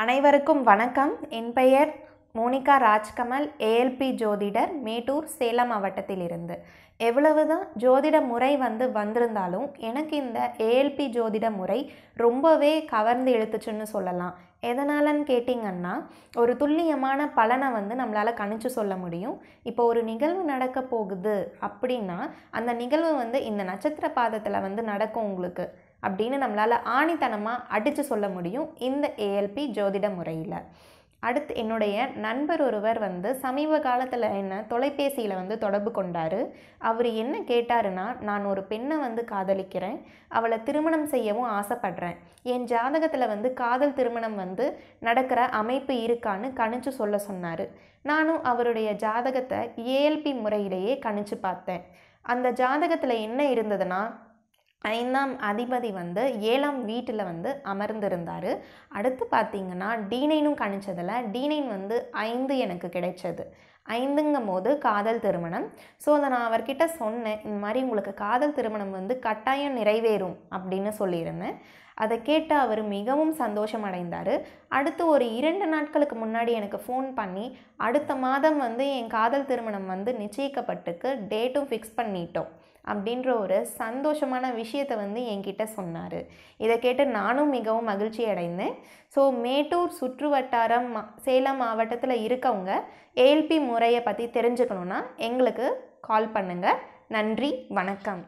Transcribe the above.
அனைவருக்கும் வணக்கம் என் பெயர் மோனிகா ராஜ்கமல் ஏஎல்பி ஜோதிடர் மேட்டூர் சேலம் மாவட்டத்திலிருந்து எவ்வளவுதான் ஜோதிட முறை வந்து வந்திருந்தாலும் எனக்கு இந்த ஏஎல்பி ஜோதிட முறை ரொம்பவே கவர்ந்து இழுத்துச்சுன்னு சொல்லலாம் எதனாலன்னு கேட்டிங்கன்னா ஒரு துல்லியமான பலனை வந்து நம்மளால் கணிச்சு சொல்ல முடியும் இப்போ ஒரு நிகழ்வு நடக்க போகுது அப்படின்னா அந்த நிகழ்வு வந்து இந்த நட்சத்திர பாதத்தில் வந்து நடக்கும் உங்களுக்கு அப்படின்னு நம்மளால் ஆணித்தனமாக அடித்து சொல்ல முடியும் இந்த ஏஎல்பி ஜோதிட முறையில் அடுத்து என்னுடைய நண்பர் ஒருவர் வந்து சமீப காலத்தில் என்ன தொலைபேசியில் வந்து தொடர்பு கொண்டார் அவர் என்ன கேட்டாருன்னா நான் ஒரு பெண்ணை வந்து காதலிக்கிறேன் அவளை திருமணம் செய்யவும் ஆசைப்படுறேன் என் ஜாதகத்தில் வந்து காதல் திருமணம் வந்து நடக்கிற அமைப்பு இருக்கான்னு கணிச்சு சொல்ல சொன்னார் நானும் அவருடைய ஜாதகத்தை ஏஎல்பி முறையிலேயே கணிச்சு பார்த்தேன் அந்த ஜாதகத்தில் என்ன இருந்ததுன்னா ஐந்தாம் அதிபதி வந்து ஏழாம் வீட்டில் வந்து அமர்ந்திருந்தார் அடுத்து பார்த்திங்கன்னா டீனைனும் கணிச்சதில் டீனைன் வந்து ஐந்து எனக்கு கிடைச்சது ஐந்துங்கும் போது காதல் திருமணம் ஸோ அதை நான் அவர்கிட்ட சொன்னேன் இந்த மாதிரி உங்களுக்கு காதல் திருமணம் வந்து கட்டாயம் நிறைவேறும் அப்படின்னு சொல்லியிருந்தேன் அதை கேட்டு அவர் மிகவும் சந்தோஷம் அடைந்தார் அடுத்து ஒரு இரண்டு நாட்களுக்கு முன்னாடி எனக்கு ஃபோன் பண்ணி அடுத்த மாதம் வந்து என் காதல் திருமணம் வந்து நிச்சயிக்கப்பட்டுக்கு டேட்டும் ஃபிக்ஸ் பண்ணிட்டோம் அப்படின்ற ஒரு சந்தோஷமான விஷயத்தை வந்து என்கிட்ட சொன்னார் இதை கேட்டு நானும் மிகவும் மகிழ்ச்சி அடைந்தேன் ஸோ மேட்டூர் சுற்று வட்டாரம் சேலம் மாவட்டத்தில் இருக்கவங்க ஏல்பி முறை முறையை பற்றி தெரிஞ்சுக்கணுன்னா எங்களுக்கு கால் பண்ணுங்கள் நன்றி வணக்கம்